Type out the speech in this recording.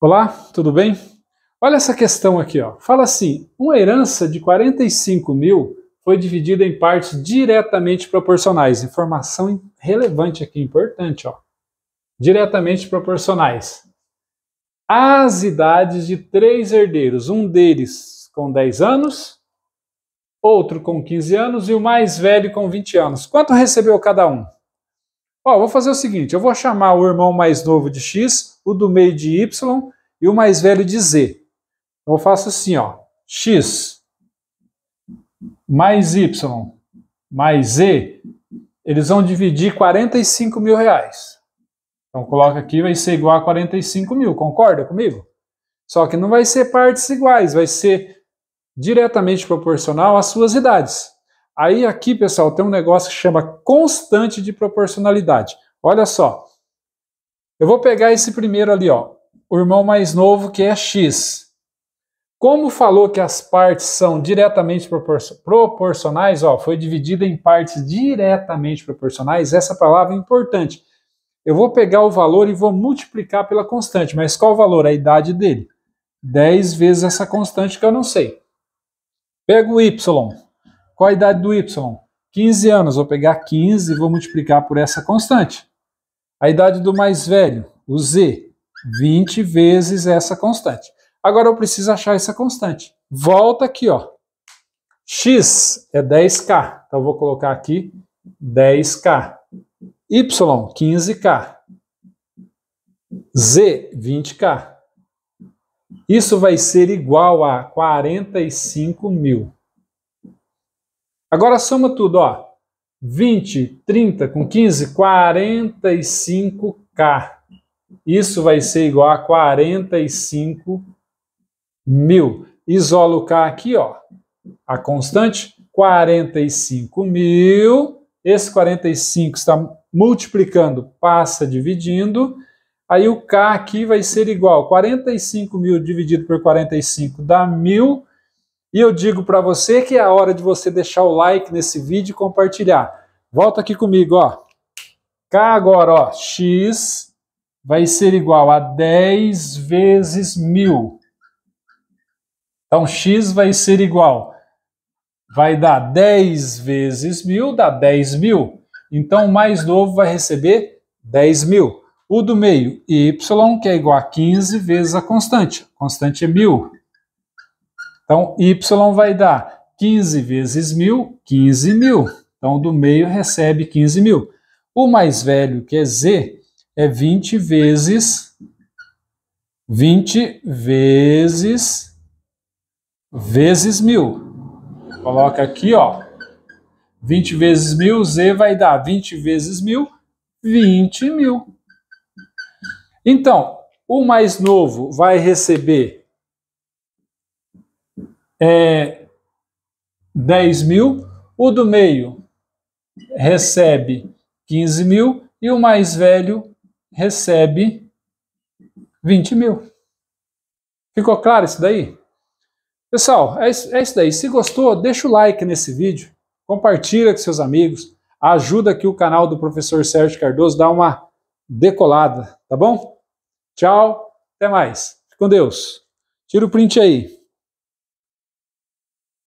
Olá, tudo bem? Olha essa questão aqui, ó. Fala assim: uma herança de 45 mil foi dividida em partes diretamente proporcionais. Informação relevante aqui, importante, ó. Diretamente proporcionais. As idades de três herdeiros, um deles com 10 anos, outro com 15 anos e o mais velho com 20 anos. Quanto recebeu cada um? Ó, vou fazer o seguinte, eu vou chamar o irmão mais novo de x, o do meio de y e o mais velho de z. Eu faço assim, ó, x mais y mais z, eles vão dividir 45 mil reais. Então coloca aqui, vai ser igual a 45 mil, concorda comigo? Só que não vai ser partes iguais, vai ser diretamente proporcional às suas idades. Aí aqui, pessoal, tem um negócio que chama constante de proporcionalidade. Olha só. Eu vou pegar esse primeiro ali, ó, o irmão mais novo que é x. Como falou que as partes são diretamente proporcionais, ó, foi dividida em partes diretamente proporcionais, essa palavra é importante. Eu vou pegar o valor e vou multiplicar pela constante, mas qual o valor? A idade dele. 10 vezes essa constante que eu não sei. Pego o y, qual a idade do Y? 15 anos. Vou pegar 15 e vou multiplicar por essa constante. A idade do mais velho, o Z, 20 vezes essa constante. Agora eu preciso achar essa constante. Volta aqui, ó. X é 10K. Então eu vou colocar aqui 10K. Y, 15K. Z, 20K. Isso vai ser igual a 45 mil. Agora soma tudo, ó. 20, 30 com 15, 45k. Isso vai ser igual a 45 mil. Isola o k aqui, ó. A constante 45 mil. Esse 45 está multiplicando, passa dividindo. Aí o k aqui vai ser igual a 45 mil dividido por 45 dá mil e eu digo para você que é a hora de você deixar o like nesse vídeo e compartilhar. Volta aqui comigo, ó. K agora, ó, x vai ser igual a 10 vezes 1000. Então, x vai ser igual, vai dar 10 vezes 1000, dá 10000. Então, o mais novo vai receber 10000. O do meio, y, que é igual a 15 vezes a constante. A constante é 1000. Então, Y vai dar 15 vezes mil, 15 mil. Então, do meio recebe 15 mil. O mais velho, que é Z, é 20 vezes 20 vezes vezes mil. Coloca aqui, ó. 20 vezes mil, Z vai dar 20 vezes mil, 20 mil. Então, o mais novo vai receber é 10 mil, o do meio recebe 15 mil e o mais velho recebe 20 mil. Ficou claro isso daí? Pessoal, é, é isso, daí. Se gostou, deixa o like nesse vídeo, compartilha com seus amigos, ajuda aqui o canal do professor Sérgio Cardoso, dá uma decolada, tá bom? Tchau, até mais. Fique com Deus. Tira o print aí.